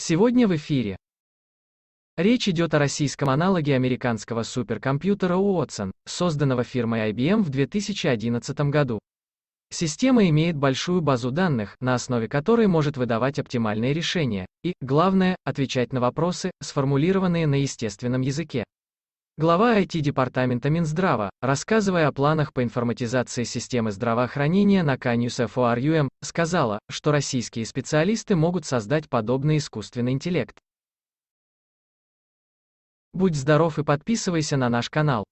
Сегодня в эфире. Речь идет о российском аналоге американского суперкомпьютера Уотсон, созданного фирмой IBM в 2011 году. Система имеет большую базу данных, на основе которой может выдавать оптимальные решения и, главное, отвечать на вопросы, сформулированные на естественном языке. Глава IT-департамента Минздрава, рассказывая о планах по информатизации системы здравоохранения на Канюс FORUM, сказала, что российские специалисты могут создать подобный искусственный интеллект. Будь здоров и подписывайся на наш канал.